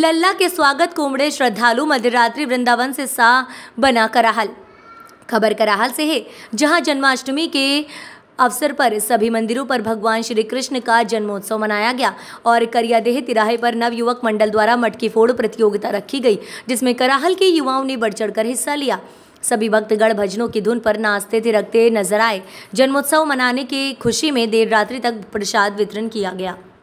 लल्ला के स्वागत को उमड़े श्रद्धालु मध्यरात्रि वृंदावन से सा बना कराहल खबर कराहल से है जहां जन्माष्टमी के अवसर पर सभी मंदिरों पर भगवान श्री कृष्ण का जन्मोत्सव मनाया गया और करियादेह तिराहे पर नव युवक मंडल द्वारा मटकी फोड़ प्रतियोगिता रखी गई जिसमें कराहल के युवाओं ने बढ़ चढ़कर हिस्सा लिया सभी भक्तगढ़ भजनों की धुन पर नाचते थिरकते नजर आए जन्मोत्सव मनाने की खुशी में देर रात्रि तक प्रसाद वितरण किया गया